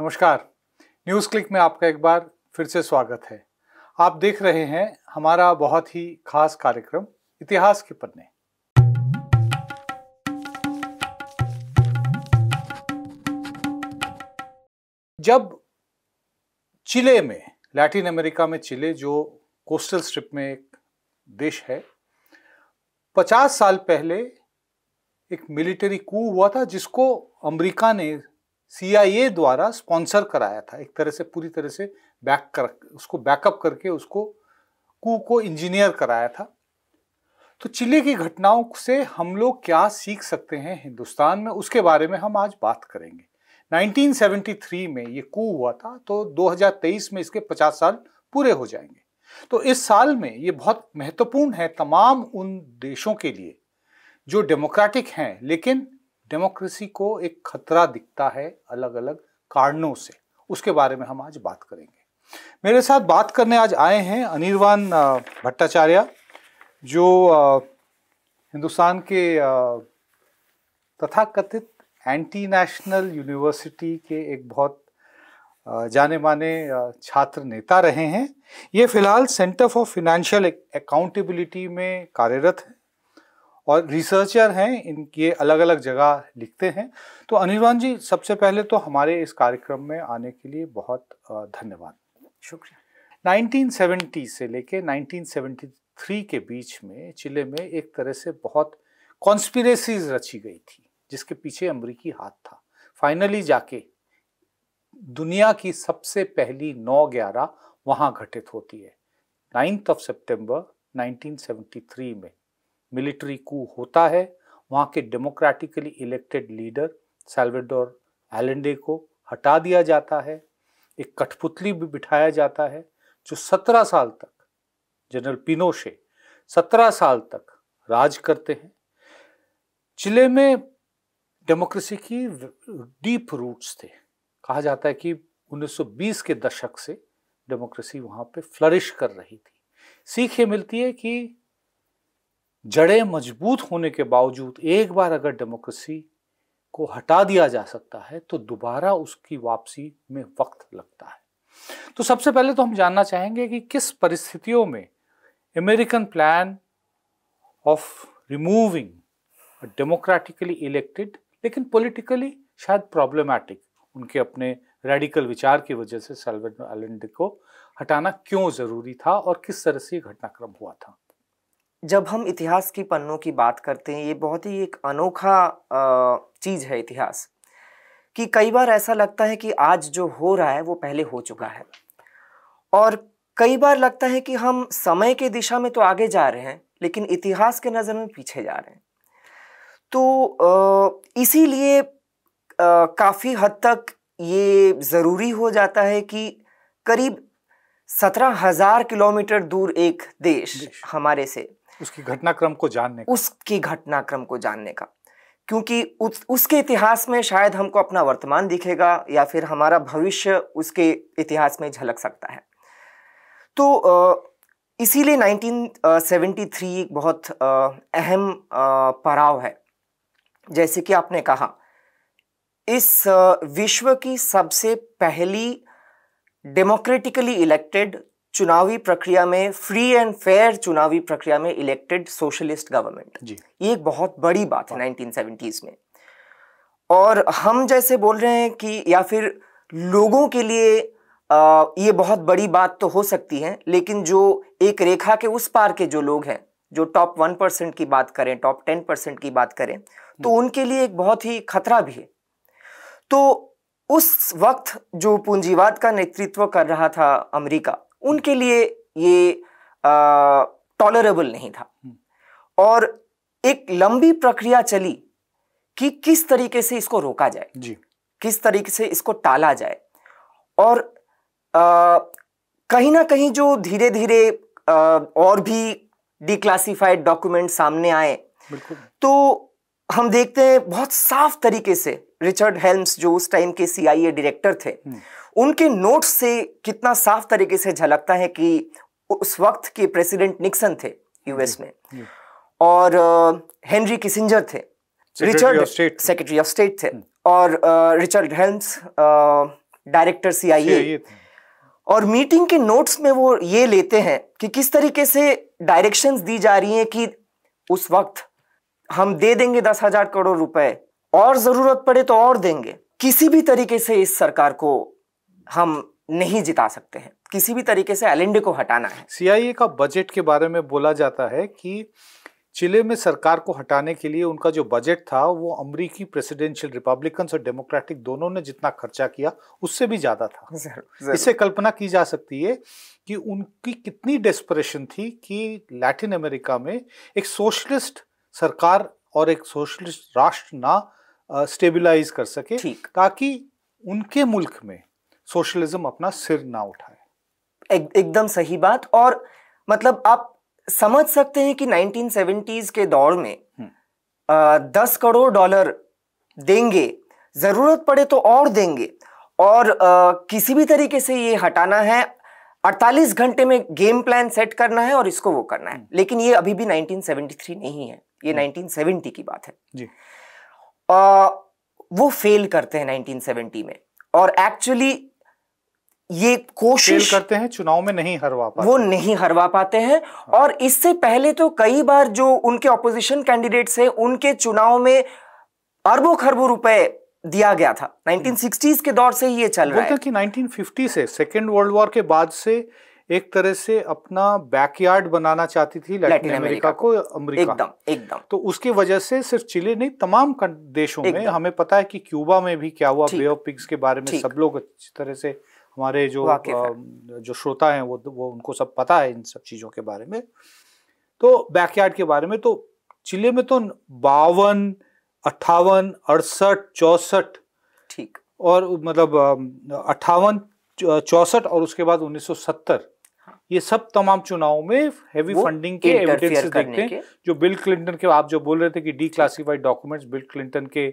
नमस्कार news click में आपका एक बार फिर से स्वागत है आप देख रहे हैं हमारा बहुत ही खास कार्यक्रम इतिहास के पन्ने जब चिले में लैटिन अमेरिका में चिले जो कोस्टल स्ट्रिप में एक देश है 50 साल पहले एक मिलिट्री कू हुआ था जिसको अमेरिका ने सीआईए द्वारा स्पॉन्सर कराया था एक तरह से पूरी तरह से बैक कर उसको बैकअप करके उसको कू को इंजीनियर कराया था तो चिले की घटनाओं से हम लोग क्या सीख सकते हैं हिंदुस्तान में उसके बारे में हम आज बात करेंगे 1973 में ये कू हुआ था तो 2023 में इसके 50 साल पूरे हो जाएंगे तो इस साल में ये बहुत महत्वपूर्ण है तमाम उन देशों के लिए जो डेमोक्रेटिक हैं लेकिन डेमोक्रेसी को एक खतरा दिखता है अलग अलग कारणों से उसके बारे में हम आज बात करेंगे मेरे साथ बात करने आज आए हैं अनिर्वाण भट्टाचार्य जो हिंदुस्तान के तथाकथित एंटी नेशनल यूनिवर्सिटी के एक बहुत जाने माने छात्र नेता रहे हैं ये फिलहाल सेंटर फॉर फिनेंशियल अकाउंटेबिलिटी में कार्यरत हैं और रिसर्चर हैं इनके अलग अलग जगह लिखते हैं तो अनिर्वाण जी सबसे पहले तो हमारे इस कार्यक्रम में आने के लिए बहुत धन्यवाद शुक्रिया 1970 से लेके 1973 के बीच में चिले में एक तरह से बहुत कॉन्स्पिरेसीज रची गई थी जिसके पीछे अमरीकी हाथ था फाइनली जाके दुनिया की सबसे पहली 9 ग्यारह वहाँ घटित होती है नाइन्थ ऑफ सितंबर 1973 में मिलिट्री कू होता है वहाँ के democratically elected leader Salvador Allende को हटा दिया जाता है एक कठपुतली भी बिठाया जाता है जो सत्रह साल तक जनरल पिनोशे सत्रह साल तक राज करते हैं चिले में डेमोक्रेसी की डीप रूट्स थे कहा जाता है कि 1920 के दशक से डेमोक्रेसी वहाँ पे फ्लरिश कर रही थी सीख ये मिलती है कि जड़ें मजबूत होने के बावजूद एक बार अगर डेमोक्रेसी को हटा दिया जा सकता है तो दोबारा उसकी वापसी में वक्त लगता है तो सबसे पहले तो हम जानना चाहेंगे कि किस परिस्थितियों में American plan of removing democratically elected लेकिन पॉलिटिकली शायद प्रॉब्लमैटिक उनके अपने रेडिकल विचार की वजह से सल्वेडोर अलेंडे को हटाना क्यों ज़रूरी था और किस तरह से घटनाक्रम हुआ था जब हम इतिहास की पन्नों की बात करते हैं ये बहुत ही एक अनोखा चीज़ है इतिहास कि कई बार ऐसा लगता है कि आज जो हो रहा है वो पहले हो चुका है और कई बार लगता है कि हम समय के दिशा में तो आगे जा रहे हैं लेकिन इतिहास के नज़र में पीछे जा रहे हैं तो इसीलिए काफ़ी हद तक ये ज़रूरी हो जाता है कि करीब सत्रह हज़ार किलोमीटर दूर एक देश, देश। हमारे से उसकी घटनाक्रम को जानने का। उसकी घटनाक्रम को जानने का क्योंकि उस उसके इतिहास में शायद हमको अपना वर्तमान दिखेगा या फिर हमारा भविष्य उसके इतिहास में झलक सकता है तो इसीलिए 1973 एक बहुत अहम पड़ाव है जैसे कि आपने कहा इस विश्व की सबसे पहली डेमोक्रेटिकली इलेक्टेड चुनावी प्रक्रिया में फ्री एंड फेयर चुनावी प्रक्रिया में इलेक्टेड सोशलिस्ट गवर्नमेंट जी ये एक बहुत बड़ी बात है नाइनटीन हाँ। में और हम जैसे बोल रहे हैं कि या फिर लोगों के लिए आ, ये बहुत बड़ी बात तो हो सकती है लेकिन जो एक रेखा के उस पार के जो लोग हैं जो टॉप वन परसेंट की बात करें टॉप टेन परसेंट की बात करें तो हम्म। उनके लिए एक बहुत ही खतरा भी है तो उस वक्त जो पूंजीवाद का नेतृत्व कर रहा था अमेरिका उनके लिए ये टॉलरेबल नहीं था और एक लंबी प्रक्रिया चली कि किस तरीके से इसको रोका जाए जी किस तरीके से इसको टाला जाए और कहीं ना कहीं जो धीरे धीरे और भी डिक्लासिफाइड डॉक्यूमेंट सामने आए तो हम देखते हैं बहुत साफ तरीके से रिचर्ड हेल्म्स जो उस टाइम के सीआईए डायरेक्टर थे हम्म। उनके नोट्स से कितना साफ तरीके से झलकता है कि उस वक्त के प्रेसिडेंट निक्सन थे यूएस में और हेनरी किसिंजर थे रिचर्ड सेक्रेटरी ऑफ स्टेट थे हम्म। और रिचर्ड हेल्म्स डायरेक्टर सीआईए और मीटिंग के नोट्स में वो ये लेते हैं कि किस तरीके से डायरेक्शंस दी जा रही हैं कि उस वक्त हम दे देंगे दस हजार करोड़ रुपए और जरूरत पड़े तो और देंगे किसी भी तरीके से इस सरकार को हम नहीं जिता सकते हैं किसी भी तरीके से एलेंडे को हटाना है सीआईए का बजट के बारे में बोला जाता है कि चिले में सरकार को हटाने के लिए उनका जो बजट था वो अमरीकी प्रेसिडेंशियल रिपब्लिकन और डेमोक्रेटिक दोनों ने जितना खर्चा किया उससे भी ज्यादा था इससे कल्पना की जा सकती है कि उनकी कितनी डेस्परेशन थी कि लैटिन अमेरिका में एक सोशलिस्ट सरकार और एक सोशलिस्ट राष्ट्र ना स्टेबिलाईज कर सके ताकि उनके मुल्क में सोशलिज्म अपना सिर ना उठाए एक, एकदम सही बात और मतलब आप समझ सकते हैं कि 1970s के दौर में हम्म। दस करोड़ डॉलर देंगे ज़रूरत पड़े तो और देंगे और आ, किसी भी तरीके से ये हटाना है 48 घंटे में गेम प्लान सेट करना है और इसको वो करना है हम्म। लेकिन ये अभी भी 1973 नहीं है ये 1970 हम्म। की बात है जी आ, वो फेल करते हैं 1970 में और एक्चुअली ये कोशिश करते हैं चुनाव में नहीं हरवा पाते वो नहीं हरवा पाते हैं हाँ। और इससे पहले तो कई बार जो उनके ऑपोजिशन कैंडिडेट्स हैं उनके चुनाव में अरबों खरबों रुपए दिया गया था 1960s के दौर से ही ये चल रहा है कि 1950 से सेकेंड वर्ल्ड वॉर के बाद से एक तरह से अपना बैकयार्ड बनाना चाहती थी लैटिन अमेरिका अमेरिका को अमेरिका एकदम एकदम तो उसकी वजह से सिर्फ चिले नहीं तमाम देशों में हमें पता है कि क्यूबा में भी क्या हुआ बे ऑफ पिग्स के बारे में सब लोग अच्छी तरह से हमारे जो जो श्रोता हैं वो वो उनको सब पता है इन सब चीज़ों के बारे में तो बैकयार्ड के बारे में तो चिले में तो बावन अट्ठावन अड़सठ चौसठ ठीक और मतलब अट्ठावन चौसठ और उसके बाद 1970 ये सब तमाम चुनाव में हैवी फंडिंग के एविडेंसेस देखते हैं जो बिल क्लिंटन के आप जो बोल रहे थे कि declassified documents Bill Clinton के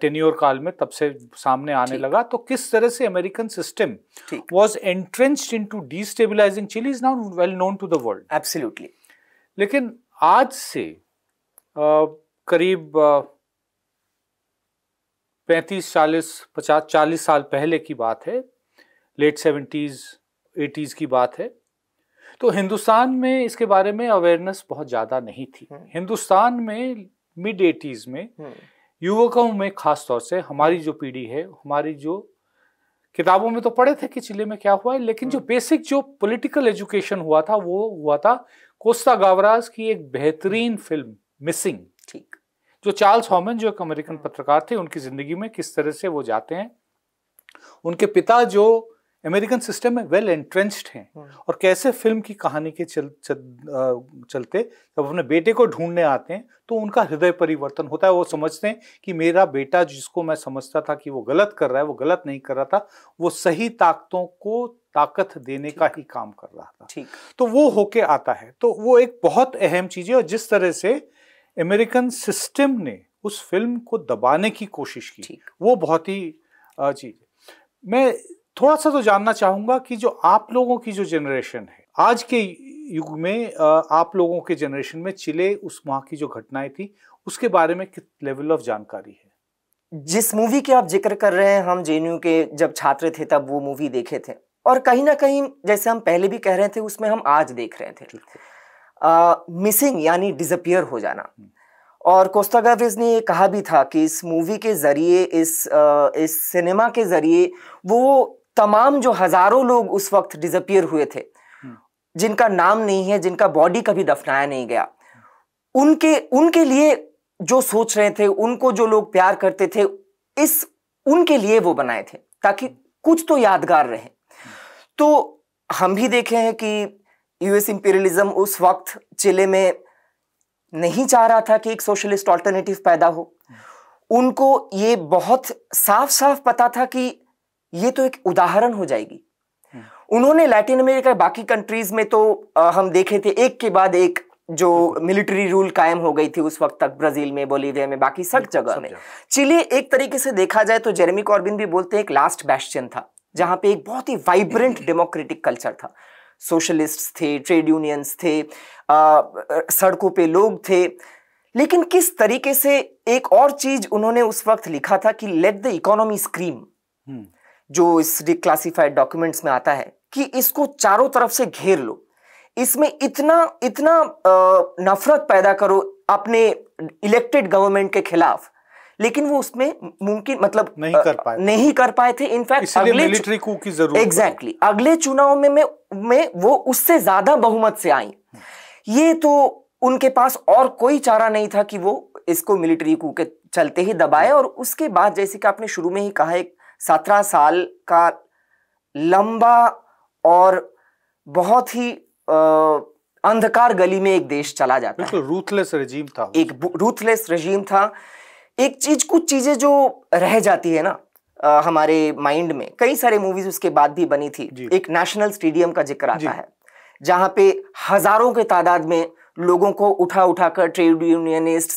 टेन्योर काल में तब से सामने आने लगा तो किस तरह से American system was entrenched into destabilising Chile is not well known to the world absolutely लेकिन आज से आ, करीब पैंतीस चालीस पचास चालीस साल पहले की बात है लेट सेवेंटीज़ एटीज़ की बात है तो हिंदुस्तान में इसके बारे में अवेयरनेस बहुत ज़्यादा नहीं थी हम्म। हिंदुस्तान में मिड एटीज में हम्म। युवकों में खास तौर से हमारी जो पीढ़ी है हमारी जो किताबों में तो पढ़े थे कि चिले में क्या हुआ है लेकिन जो बेसिक हम्म। जो पॉलिटिकल एजुकेशन हुआ था वो हुआ था कोस्ता गावराज की एक बेहतरीन फिल्म मिसिंग ठीक जो चार्ल्स हॉमन जो एक अमेरिकन पत्रकार थे उनकी जिंदगी में किस तरह से वो जाते हैं उनके पिता जो अमेरिकन सिस्टम में वेल एंट्रेंस्ड हैं हम्म। और कैसे फिल्म की कहानी के चल, चल चलते जब अपने बेटे को ढूंढने आते हैं तो उनका हृदय परिवर्तन होता है वो समझते हैं कि मेरा बेटा जिसको मैं समझता था कि वो गलत कर रहा है वो गलत नहीं कर रहा था वो सही ताकतों को ताकत देने का ही काम कर रहा था ठीक तो वो होके आता है तो वो एक बहुत अहम चीज़ है और जिस तरह से अमेरिकन सिस्टम ने उस फिल्म को दबाने की कोशिश की वो बहुत ही चीज़ मैं थोड़ा सा तो जानना चाहूंगा कि जो आप लोगों की जो जनरेशन है आज के युग में आप लोगों के जनरेशन में चिले उस माह की जो घटनाएं थी उसके बारे में किस लेवल ऑफ जानकारी है जिस मूवी के आप जिक्र कर रहे हैं हम जे के जब छात्र थे तब वो मूवी देखे थे और कहीं ना कहीं जैसे हम पहले भी कह रहे थे उसमें हम आज देख रहे थे मिसिंग यानी डिजपियर हो जाना हम्म। और कोस्ता गाविज ने ये कहा भी था कि इस मूवी के ज़रिए इस आ, इस सिनेमा के ज़रिए वो तमाम जो हजारों लोग उस वक्त डिजपियर हुए थे हम्म। जिनका नाम नहीं है जिनका बॉडी कभी दफनाया नहीं गया उनके उनके लिए जो सोच रहे थे उनको जो लोग प्यार करते थे इस उनके लिए वो बनाए थे ताकि कुछ तो यादगार रहे तो हम भी देखे हैं कि यूएस इंपीरियलिज्म उस वक्त चिले में नहीं चाह रहा था कि एक सोशलिस्ट ऑल्टरनेटिव पैदा हो हम्म। उनको ये बहुत साफ साफ पता था कि ये तो एक उदाहरण हो जाएगी हम्म। उन्होंने लैटिन अमेरिका बाकी कंट्रीज में तो आ, हम देखे थे एक के बाद एक जो हम्म। मिलिट्री रूल कायम हो गई थी उस वक्त तक ब्राजील में बोलीविया में बाकी सब जगह में चिली एक तरीके से देखा जाए तो जेरेमी कॉर्बिन भी बोलते हैं एक लास्ट बैस्टियन था जहां पे एक बहुत ही वाइब्रेंट डेमोक्रेटिक कल्चर था सोशलिस्ट थे ट्रेड यूनियंस थे सड़कों पे लोग थे लेकिन किस तरीके से एक और चीज उन्होंने उस वक्त लिखा था कि लेट द इकोनॉमी स्क्रीम जो इस रिक्लासिफाइड डॉक्यूमेंट्स में आता है कि इसको चारों तरफ से घेर लो इसमें इतना इतना नफरत पैदा करो अपने इलेक्टेड गवर्नमेंट के खिलाफ लेकिन वो उसमें मुमकिन मतलब नहीं कर पाए नहीं कर पाए थे इनफैक्ट अगले मिलिट्री कू की जरूरत एग्जैक्टली exactly, अगले चुनाव में में, में वो उससे ज्यादा बहुमत से आई ये तो उनके पास और कोई चारा नहीं था कि वो इसको मिलिट्री कू के चलते ही दबाए और उसके बाद जैसे कि आपने शुरू में ही कहा एक सत्रह साल का लंबा और बहुत ही अंधकार गली में एक देश चला जाता है रूथलेस रजीम था एक रूथलेस रजीम था एक चीज कुछ चीजें जो रह जाती है ना आ, हमारे माइंड में कई सारे मूवीज उसके बाद भी बनी थी एक नेशनल स्टेडियम का जिक्र आता है जहां पे हजारों के तादाद में लोगों को उठा उठाकर ट्रेड यूनियनिस्ट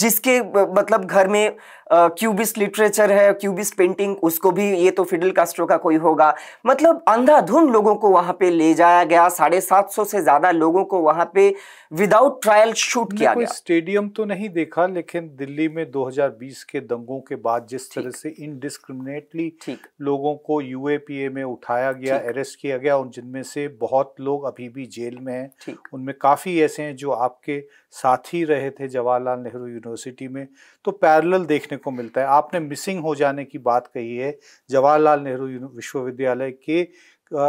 जिसके मतलब घर में क्यूबिस्ट लिटरेचर है क्यूबिस्ट पेंटिंग उसको भी ये तो फिडल कास्ट्रो का कोई होगा मतलब अंधाधुन लोगों को वहाँ पे ले जाया गया साढ़े सात सौ से ज़्यादा लोगों को वहाँ पे विदाउट ट्रायल शूट किया गया स्टेडियम तो नहीं देखा लेकिन दिल्ली में 2020 के दंगों के बाद जिस तरह से इनडिस्क्रिमिनेटली लोगों को यूएपीए में उठाया गया अरेस्ट किया गया उन जिनमें से बहुत लोग अभी भी जेल में हैं उनमें काफ़ी ऐसे हैं जो आपके ही रहे थे जवाहरलाल नेहरू यूनिवर्सिटी में तो पैरल देखने को मिलता है आपने मिसिंग हो जाने की बात कही है जवाहरलाल नेहरू विश्वविद्यालय के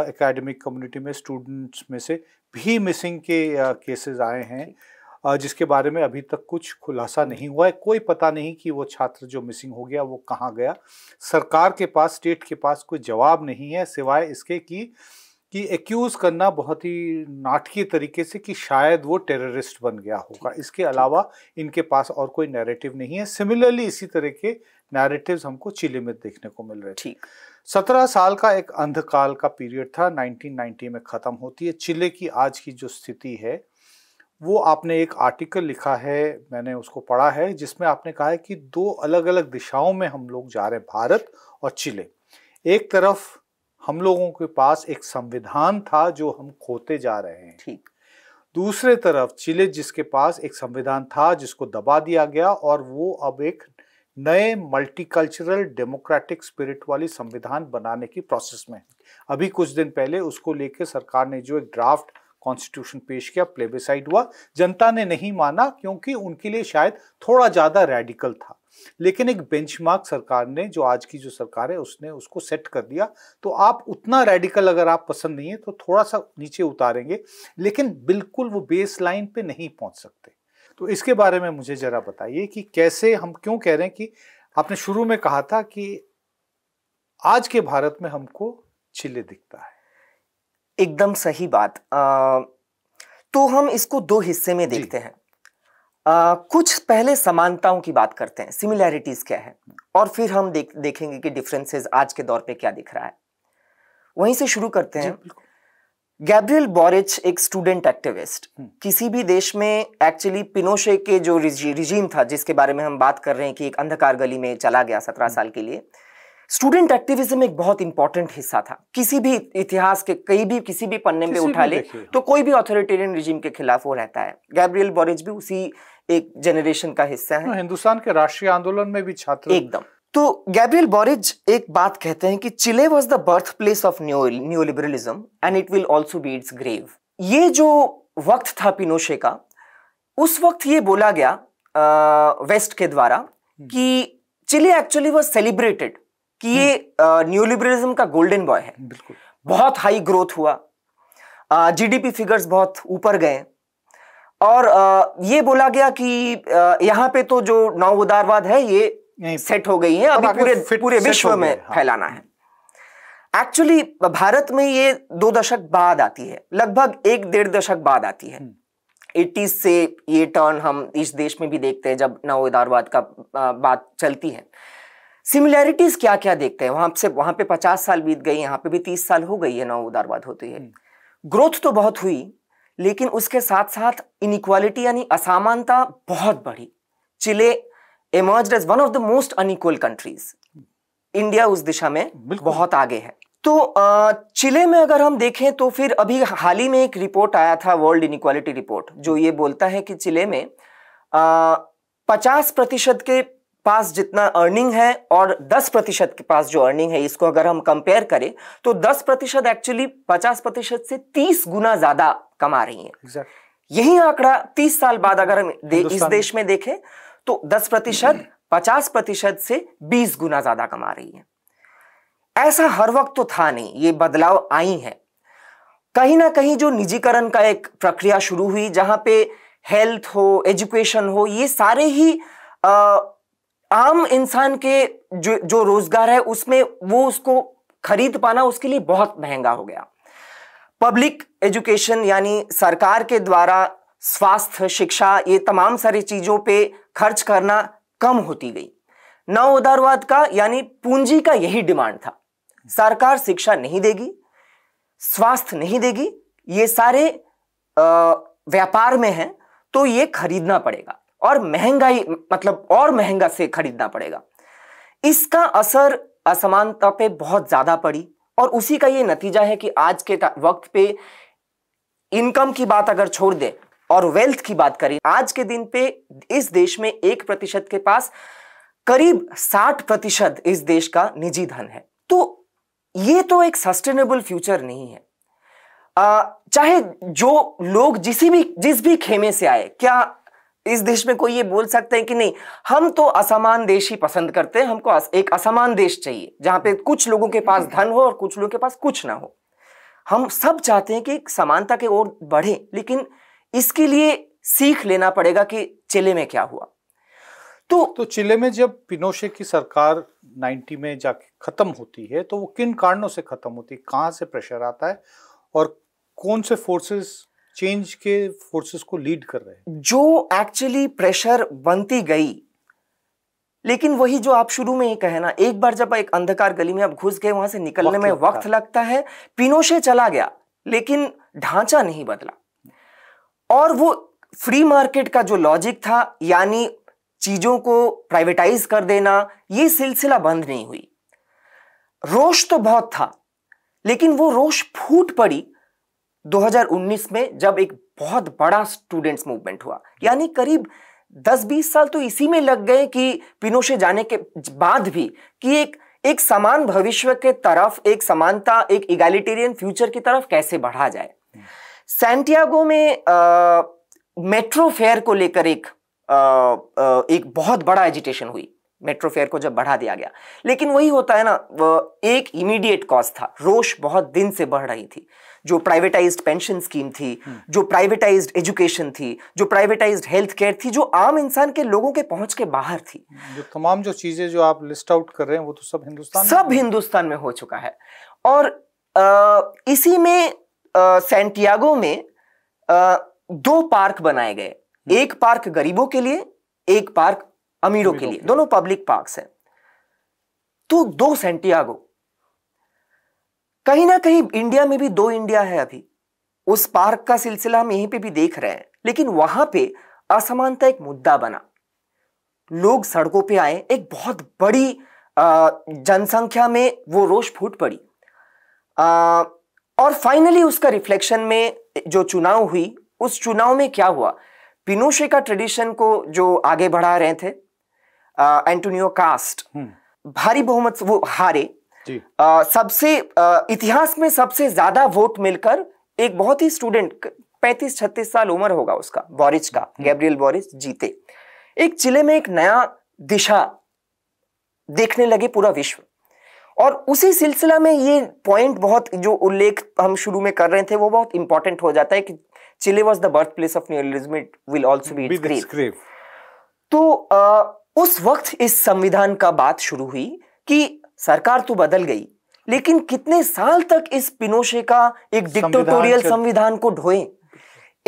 एकेडमिक कम्युनिटी में स्टूडेंट्स में से भी मिसिंग के केसेस आए हैं जिसके बारे में अभी तक कुछ खुलासा नहीं हुआ है कोई पता नहीं कि वो छात्र जो मिसिंग हो गया वो कहाँ गया सरकार के पास स्टेट के पास कोई जवाब नहीं है सिवाय इसके कि कि एक्यूज करना बहुत ही नाटकीय तरीके से कि शायद वो टेररिस्ट बन गया होगा इसके अलावा इनके पास और कोई नैरेटिव नहीं है सिमिलरली इसी तरह के नैरेटिव हमको चिले में देखने को मिल रहे ठीक सत्रह साल का एक अंधकाल का पीरियड था 1990 में ख़त्म होती है चिले की आज की जो स्थिति है वो आपने एक आर्टिकल लिखा है मैंने उसको पढ़ा है जिसमें आपने कहा है कि दो अलग अलग दिशाओं में हम लोग जा रहे हैं भारत और चिले एक तरफ हम लोगों के पास एक संविधान था जो हम खोते जा रहे हैं ठीक दूसरे तरफ चिले जिसके पास एक संविधान था जिसको दबा दिया गया और वो अब एक नए मल्टीकल्चरल डेमोक्रेटिक स्पिरिट वाली संविधान बनाने की प्रोसेस में है अभी कुछ दिन पहले उसको लेकर सरकार ने जो एक ड्राफ्ट कॉन्स्टिट्यूशन पेश किया प्लेबेसाइड हुआ जनता ने नहीं माना क्योंकि उनके लिए शायद थोड़ा ज़्यादा रेडिकल था लेकिन एक बेंचमार्क सरकार ने जो आज की जो सरकार है उसने उसको सेट कर दिया तो आप उतना रेडिकल अगर आप पसंद नहीं है तो थोड़ा सा नीचे उतारेंगे लेकिन बिल्कुल वो बेस लाइन पे नहीं पहुंच सकते तो इसके बारे में मुझे ज़रा बताइए कि कैसे हम क्यों कह रहे हैं कि आपने शुरू में कहा था कि आज के भारत में हमको चिल्ले दिखता है एकदम सही बात आ, तो हम इसको दो हिस्से में देखते हैं आ, कुछ पहले समानताओं की बात करते हैं सिमिलैरिटीज क्या है और फिर हम देख देखेंगे कि डिफरेंसेस आज के दौर पे क्या दिख रहा है वहीं से शुरू करते हैं गैब्रियल बोरिच एक स्टूडेंट हम्म। एक्टिविस्ट किसी भी देश में एक्चुअली पिनोशे के जो रिजीम था जिसके बारे में हम बात कर रहे हैं कि एक अंधकार गली में चला गया सत्रह हम्म। साल के लिए स्टूडेंट एक्टिविज्म एक बहुत इंपॉर्टेंट हिस्सा था किसी भी इतिहास के कई भी किसी भी पन्ने में उठा ले तो कोई भी ऑथोरिटेरियन रिजीम के खिलाफ वो रहता है गैब्रियल बॉरिज भी उसी एक जनरेशन का हिस्सा है हाँ, हिंदुस्तान के राष्ट्रीय आंदोलन में भी छात्र एकदम तो गैब्रियल बॉरिज एक बात कहते हैं कि Chile was the birth place of new liberalism and it will also be its grave ये जो वक्त था पिनोशे का उस वक्त ये बोला गया आ, वेस्ट के द्वारा हम्म। कि चिले एक्चुअली वॉज सेलिब्रेटेड कि ये न्यू लिबरलिज्म का गोल्डन बॉय है बहुत हाई ग्रोथ हुआ जीडीपी फिगर्स बहुत ऊपर गए और ये बोला गया कि यहाँ पे तो जो नौ उदारवाद है ये सेट हो गई है अभी पूरे पूरे विश्व में हाँ। फैलाना है एक्चुअली भारत में ये दो दशक बाद आती है लगभग एक डेढ़ दशक बाद आती है हम्म। एटीज से ये टर्न हम इस देश में भी देखते हैं जब नव उदारवाद का बात चलती है सिमिलैरिटीज क्या क्या देखते हैं वहां से वहां पे पचास साल बीत गई यहाँ पे भी तीस साल हो गई है नौ उदारवाद होती है ग्रोथ तो बहुत हुई लेकिन उसके साथ साथ इनक्वालिटी यानी असमानता बहुत बढ़ी Chile emerge as one of the most unequal countries India उस दिशा में बहुत आगे है तो चिले में अगर हम देखें तो फिर अभी हाल ही में एक रिपोर्ट आया था वर्ल्ड इनक्वालिटी रिपोर्ट जो ये बोलता है कि चिले में पचास प्रतिशत के पास जितना अर्निंग है और 10 प्रतिशत के पास जो अर्निंग है इसको अगर हम कंपेयर करें तो 10 प्रतिशत एक्चुअली 50 प्रतिशत से 30 गुना ज्यादा कमा रही है exactly. यही आंकड़ा 30 साल बाद अगर हम दे, इस देश में देखें तो 10 प्रतिशत पचास प्रतिशत से 20 गुना ज्यादा कमा रही है ऐसा हर वक्त तो था नहीं ये बदलाव आई है कहीं ना कहीं जो निजीकरण का एक प्रक्रिया शुरू हुई जहां पे हेल्थ हो एजुकेशन हो ये सारे ही आ, आम इंसान के जो जो रोजगार है उसमें वो उसको खरीद पाना उसके लिए बहुत महंगा हो गया पब्लिक एजुकेशन यानी सरकार के द्वारा स्वास्थ्य शिक्षा ये तमाम सारी चीज़ों पे खर्च करना कम होती गई नव उदारवाद का यानी पूंजी का यही डिमांड था सरकार शिक्षा नहीं देगी स्वास्थ्य नहीं देगी ये सारे आ, व्यापार में हैं तो ये खरीदना पड़ेगा और महंगाई मतलब और महंगा से खरीदना पड़ेगा इसका असर असमानता पे बहुत ज़्यादा पड़ी और उसी का ये नतीजा है कि आज के वक्त पे इनकम की बात अगर छोड़ दे और वेल्थ की बात करें आज के दिन पे इस देश में एक प्रतिशत के पास करीब साठ प्रतिशत इस देश का निजी धन है तो ये तो एक सस्टेनेबल फ्यूचर नहीं है आ, चाहे जो लोग जिस भी जिस भी खेमे से आए क्या इस देश में कोई ये बोल सकते हैं कि नहीं हम तो असमान देश ही पसंद करते हैं हमको एक असमान देश चाहिए जहां पे कुछ लोगों के पास धन हो और कुछ लोगों के पास कुछ ना हो हम सब चाहते हैं कि समानता के ओर बढ़े लेकिन इसके लिए सीख लेना पड़ेगा कि चिले में क्या हुआ तो तो चिले में जब पिनोशे की सरकार 90 में जाके खत्म होती है तो वो किन कारणों से खत्म होती है कहाँ से प्रेशर आता है और कौन से फोर्सेस चेंज के फोर्सेस को लीड कर रहे हैं जो एक्चुअली प्रेशर बनती गई लेकिन वही जो आप शुरू में ही कहे ना एक बार जब एक अंधकार गली में आप घुस गए वहां से निकलने में वक्त लगता है पिनोशे चला गया लेकिन ढांचा नहीं बदला और वो फ्री मार्केट का जो लॉजिक था यानी चीजों को प्राइवेटाइज कर देना ये सिलसिला बंद नहीं हुई रोष तो बहुत था लेकिन वो रोष फूट पड़ी 2019 में जब एक बहुत बड़ा स्टूडेंट्स मूवमेंट हुआ यानी करीब 10-20 साल तो इसी में लग गए कि पिनोशे जाने के बाद भी कि एक एक समान भविष्य के तरफ एक समानता एक इगैलिटेरियन फ्यूचर की तरफ कैसे बढ़ा जाए सैंटियागो में आ, मेट्रो फेयर को लेकर एक आ, आ, एक बहुत बड़ा एजिटेशन हुई मेट्रो फेयर को जब बढ़ा दिया गया लेकिन वही होता है ना एक इमीडिएट कॉज था रोष बहुत दिन से बढ़ रही थी जो प्राइवेटाइज्ड पेंशन स्कीम थी जो प्राइवेटाइज्ड एजुकेशन थी जो प्राइवेटाइज्ड हेल्थ केयर थी जो आम इंसान के लोगों के पहुंच के बाहर थी जो तमाम जो चीजें जो आप लिस्ट आउट कर रहे हैं वो तो सब हिंदुस्तान सब हिंदुस्तान में हो चुका है और आ, इसी में सेंटियागो में आ, दो पार्क बनाए गए हम्म। एक पार्क गरीबों के लिए एक पार्क अमीरों के लिए दोनों पब्लिक पार्क्स हैं तो दो सेंटियागो कहीं ना कहीं इंडिया में भी दो इंडिया है अभी उस पार्क का सिलसिला हम यहीं पे भी देख रहे हैं लेकिन वहां पे असमानता एक मुद्दा बना लोग सड़कों पे आए एक बहुत बड़ी जनसंख्या में वो रोष फूट पड़ी आ, और फाइनली उसका रिफ्लेक्शन में जो चुनाव हुई उस चुनाव में क्या हुआ पिनोशे का ट्रेडिशन को जो आगे बढ़ा रहे थे एंटोनियो कास्ट हम्म। भारी बहुमत वो हारे जी. आ, सबसे आ, इतिहास में सबसे ज्यादा वोट मिलकर एक बहुत ही स्टूडेंट पैंतीस छत्तीस साल उम्र होगा उसका बॉरिज का हम्म। गैब्रियल बॉरिज जीते एक चिले में एक नया दिशा देखने लगे पूरा विश्व और उसी सिलसिला में ये पॉइंट बहुत जो उल्लेख हम शुरू में कर रहे थे वो बहुत इंपॉर्टेंट हो जाता है कि Chile was the birth place of neoliberalism will also be तो आ, उस वक्त इस संविधान का बात शुरू हुई कि सरकार तो बदल गई लेकिन कितने साल तक इस पिनोशे का एक डिक्टोटोरियल संविधान को ढोए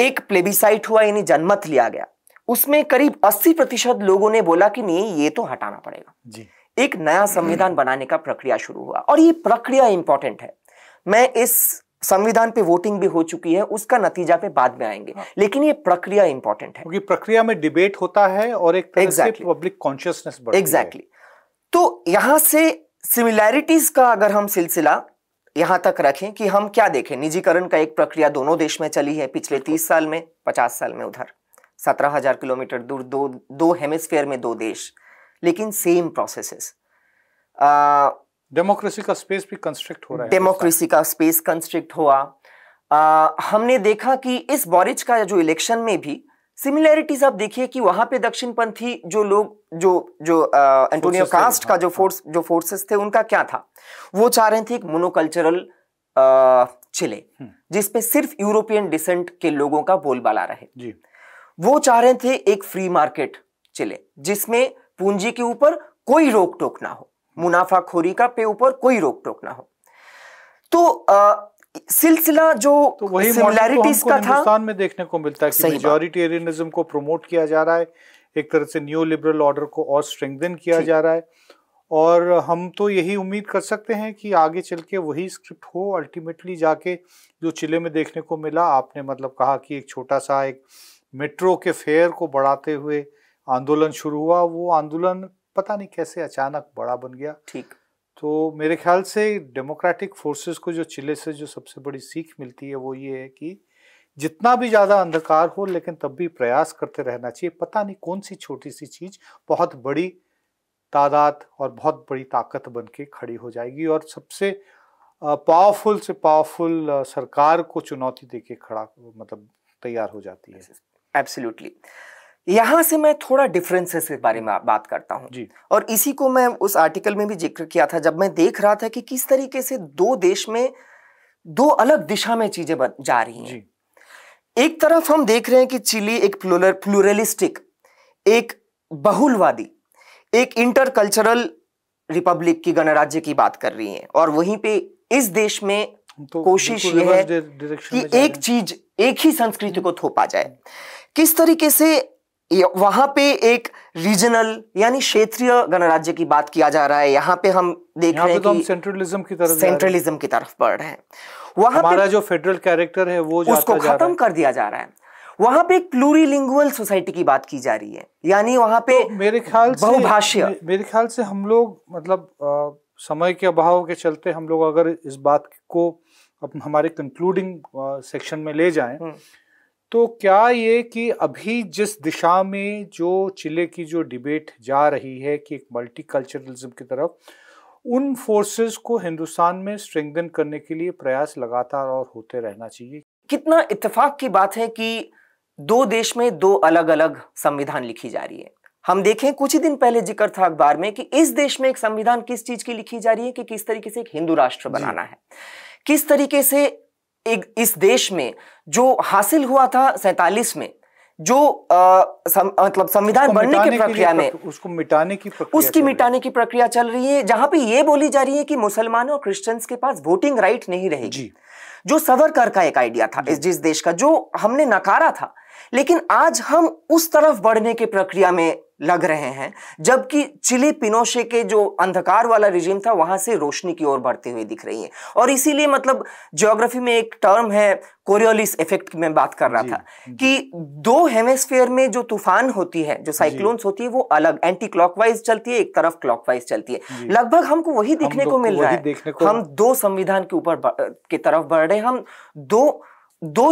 एक प्लेबिसाइट हुआ यानी जनमत लिया गया उसमें करीब 80 प्रतिशत लोगों ने बोला कि नहीं ये तो हटाना पड़ेगा जी। एक नया संविधान बनाने का प्रक्रिया शुरू हुआ और ये प्रक्रिया इंपॉर्टेंट है मैं इस संविधान पे वोटिंग भी हो चुकी है उसका नतीजा पे बाद में आएंगे हाँ। लेकिन ये प्रक्रिया इंपॉर्टेंट है क्योंकि प्रक्रिया में डिबेट होता है और एक तरह exactly. पब्लिक कॉन्शियसनेस एग्जैक्टली तो यहां से सिमिलैरिटीज का अगर हम सिलसिला यहां तक रखें कि हम क्या देखें निजीकरण का एक प्रक्रिया दोनों देश में चली है पिछले तीस साल में पचास साल में उधर सत्रह हजार किलोमीटर दूर दो दो हेमिस्फेयर में दो देश लेकिन सेम प्रोसेसेस आ, डेमोक्रेसी का स्पेस भी कंस्ट्रिक्ट हो रहा है डेमोक्रेसी का स्पेस कंस्ट्रिक्ट हुआ आ, हमने देखा कि इस बॉरिज का जो इलेक्शन में भी सिमिलैरिटीज आप देखिए कि वहां पे दक्षिणपंथी जो लोग जो जो एंटोनियो कास्ट का हाँ, जो फोर्स हाँ। जो फोर्सेस थे उनका क्या था वो चाह रहे थे एक मोनोकल्चरल चिले जिसपे सिर्फ यूरोपियन डिसेंट के लोगों का बोलबाला रहे जी। वो चाह रहे थे एक फ्री मार्केट चिले जिसमें पूंजी के ऊपर कोई रोक टोक ना हो मुनाफाखोरी का पे ऊपर कोई रोक टोक ना हो तो आ, सिलसिला जो तो सिमिलैरिटीज तो का था हिंदुस्तान में देखने को मिलता है कि मेजोरिटेरियनिज्म को प्रमोट किया जा रहा है एक तरह से न्यू लिबरल ऑर्डर को और स्ट्रेंथन किया जा रहा है और हम तो यही उम्मीद कर सकते हैं कि आगे चल के वही स्क्रिप्ट हो अल्टीमेटली जाके जो चिले में देखने को मिला आपने मतलब कहा कि एक छोटा सा एक मेट्रो के फेयर को बढ़ाते हुए आंदोलन शुरू हुआ वो आंदोलन पता नहीं कैसे अचानक बड़ा बन गया ठीक तो मेरे ख्याल से डेमोक्रेटिक फोर्सेस को जो चिले से जो सबसे बड़ी सीख मिलती है वो ये है कि जितना भी ज़्यादा अंधकार हो लेकिन तब भी प्रयास करते रहना चाहिए पता नहीं कौन सी छोटी सी चीज़ बहुत बड़ी तादाद और बहुत बड़ी ताकत बन के खड़ी हो जाएगी और सबसे पावरफुल से पावरफुल सरकार को चुनौती देके खड़ा मतलब तैयार हो जाती है एब्सोल्युटली यहां से मैं थोड़ा डिफरेंसेस के बारे में बात करता हूँ और इसी को मैं उस आर्टिकल में भी जिक्र किया था जब मैं देख रहा था कि किस तरीके से दो देश में दो अलग दिशा में चीजें जा रही हैं एक तरफ हम देख रहे हैं कि चिली एक प्लुरलिस्टिक एक बहुलवादी एक इंटरकल्चरल रिपब्लिक की गणराज्य की बात कर रही है और वहीं पे इस देश में तो कोशिश यह है कि एक चीज एक ही संस्कृति को थोपा जाए किस तरीके से वहां पे एक रीजनल यानी क्षेत्रीय गणराज्य की बात किया जा रहा है यहाँ पे हम देख रहे हैं तो कि सेंट्रलिज्म की तरफ सेंट्रलिज्म की तरफ बढ़ रहे हैं वहां हमारा जो फेडरल कैरेक्टर है वो उसको खत्म कर दिया जा रहा है वहां पे प्लूरिलिंगुअल सोसाइटी की बात की जा रही है यानी वहां पे तो मेरे ख्याल बहुभाषीय मेरे ख्याल से हम लोग मतलब आ, समय के अभाव के चलते हम लोग अगर इस बात को अब हमारे कंक्लूडिंग सेक्शन में ले जाएं हम्म। तो क्या ये कि अभी जिस दिशा में जो चिले की जो डिबेट जा रही है कि एक मल्टी कल्चरलिज्म की तरफ उन फोर्सेस को हिंदुस्तान में स्ट्रेंथन करने के लिए प्रयास लगातार और होते रहना चाहिए कितना इत्तेफाक की बात है कि दो देश में दो अलग अलग संविधान लिखी जा रही है हम देखें कुछ ही दिन पहले जिक्र था अखबार में कि इस देश में एक संविधान किस चीज की लिखी जा रही है कि किस तरीके से एक हिंदू राष्ट्र बनाना है किस तरीके से एक इस देश में जो हासिल हुआ था सैतालीस में जो आ, सम, मतलब संविधान बनने की प्रक्रिया में उसको मिटाने की प्रक्रिया उसकी मिटाने की प्रक्रिया चल रही है जहां पे ये बोली जा रही है कि मुसलमानों और क्रिश्चियंस के पास वोटिंग राइट नहीं रहेगी जो सवरकर का एक आइडिया था इस जिस देश का जो हमने नकारा था लेकिन आज हम उस तरफ बढ़ने की प्रक्रिया में लग रहे हैं जबकि चिली पिनोशे के जो अंधकार वाला रिजिम था वहां से रोशनी की ओर बढ़ती हुई दिख रही है और इसीलिए मतलब ज्योग्राफी में एक टर्म है कोरियोलिस इफेक्ट की मैं बात कर रहा था कि दो हेमेस्फेयर में जो तूफान होती है जो साइक्लोन्स होती है वो अलग एंटी क्लॉकवाइज चलती है एक तरफ क्लॉकवाइज चलती है लगभग हमको वही देखने हम को मिल रहा है हम दो संविधान के ऊपर की तरफ बढ़ रहे हैं हम दो दो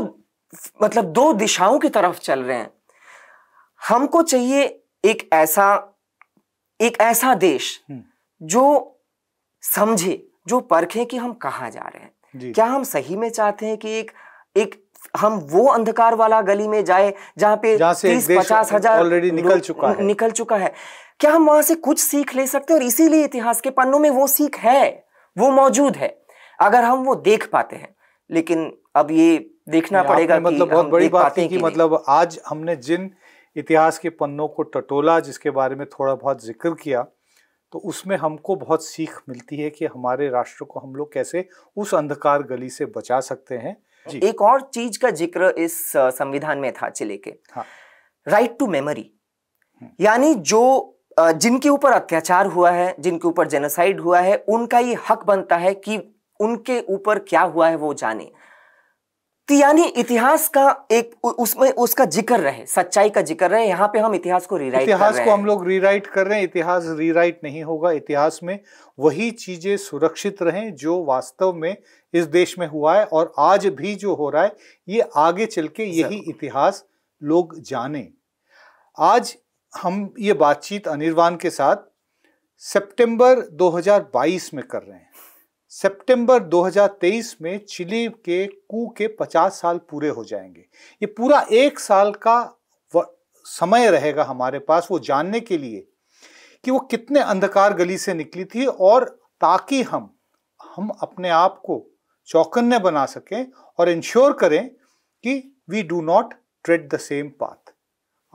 मतलब दो दिशाओं की तरफ चल रहे हैं हमको चाहिए एक ऐसा एक ऐसा देश हम्म। जो समझे जो परखे कि हम कहाँ जा रहे हैं क्या हम सही में चाहते हैं कि एक एक हम वो अंधकार वाला गली में जाए जहाँ पे तीस पचास हजार ऑलरेडी निकल चुका है निकल चुका है क्या हम वहां से कुछ सीख ले सकते हैं और इसीलिए इतिहास के पन्नों में वो सीख है वो मौजूद है अगर हम वो देख पाते हैं लेकिन अब ये देखना पड़ेगा मतलब बहुत बड़ी बात है कि मतलब आज हमने जिन इतिहास के पन्नों को टटोला जिसके बारे में थोड़ा बहुत जिक्र किया तो उसमें हमको बहुत सीख मिलती है कि हमारे राष्ट्र को हम लोग कैसे उस अंधकार गली से बचा सकते हैं जी। एक और चीज का जिक्र इस संविधान में था चिले के राइट टू मेमोरी यानी जो जिनके ऊपर अत्याचार हुआ है जिनके ऊपर जेनोसाइड हुआ है उनका ये हक बनता है कि उनके ऊपर क्या हुआ है वो जाने तो यानी इतिहास का एक उसमें उसका जिक्र रहे सच्चाई का जिक्र रहे यहाँ पे हम इतिहास को रीराइट इतिहास को हम लोग रिराइट कर रहे हैं इतिहास रीराइट नहीं होगा इतिहास में वही चीजें सुरक्षित रहें जो वास्तव में इस देश में हुआ है और आज भी जो हो रहा है ये आगे चल के यही इतिहास लोग जाने आज हम ये बातचीत अनिर्वाण के साथ सितंबर 2022 में कर रहे हैं सितंबर 2023 में चिली के कू के 50 साल पूरे हो जाएंगे ये पूरा एक साल का समय रहेगा हमारे पास वो जानने के लिए कि वो कितने अंधकार गली से निकली थी और ताकि हम हम अपने आप को चौकन्ने बना सकें और इंश्योर करें कि we do not tread the same path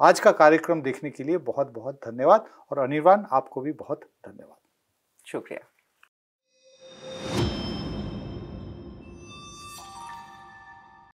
आज का कार्यक्रम देखने के लिए बहुत बहुत धन्यवाद और अनिर्वाण आपको भी बहुत धन्यवाद शुक्रिया